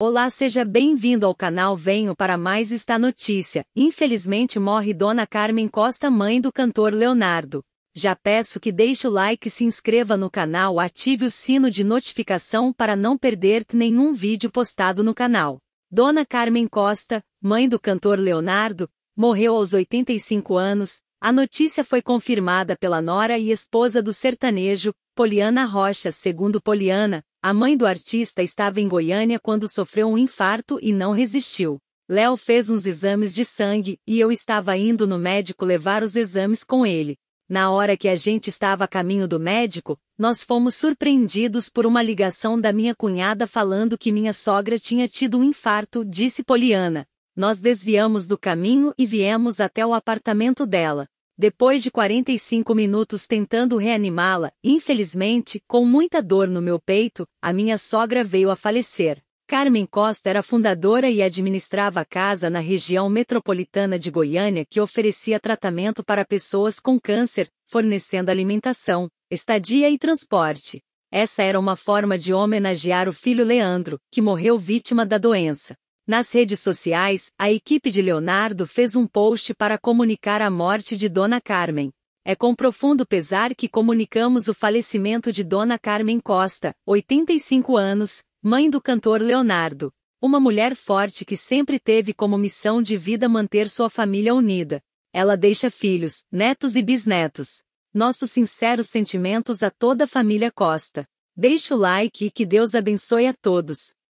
Olá, seja bem-vindo ao canal Venho para mais esta notícia. Infelizmente morre Dona Carmen Costa, mãe do cantor Leonardo. Já peço que deixe o like, se inscreva no canal, ative o sino de notificação para não perder nenhum vídeo postado no canal. Dona Carmen Costa, mãe do cantor Leonardo, morreu aos 85 anos. A notícia foi confirmada pela nora e esposa do sertanejo, Poliana Rocha, segundo Poliana, a mãe do artista estava em Goiânia quando sofreu um infarto e não resistiu. Léo fez uns exames de sangue e eu estava indo no médico levar os exames com ele. Na hora que a gente estava a caminho do médico, nós fomos surpreendidos por uma ligação da minha cunhada falando que minha sogra tinha tido um infarto, disse Poliana. Nós desviamos do caminho e viemos até o apartamento dela. Depois de 45 minutos tentando reanimá-la, infelizmente, com muita dor no meu peito, a minha sogra veio a falecer. Carmen Costa era fundadora e administrava a casa na região metropolitana de Goiânia que oferecia tratamento para pessoas com câncer, fornecendo alimentação, estadia e transporte. Essa era uma forma de homenagear o filho Leandro, que morreu vítima da doença. Nas redes sociais, a equipe de Leonardo fez um post para comunicar a morte de Dona Carmen. É com profundo pesar que comunicamos o falecimento de Dona Carmen Costa, 85 anos, mãe do cantor Leonardo. Uma mulher forte que sempre teve como missão de vida manter sua família unida. Ela deixa filhos, netos e bisnetos. Nossos sinceros sentimentos a toda a família Costa. Deixe o like e que Deus abençoe a todos.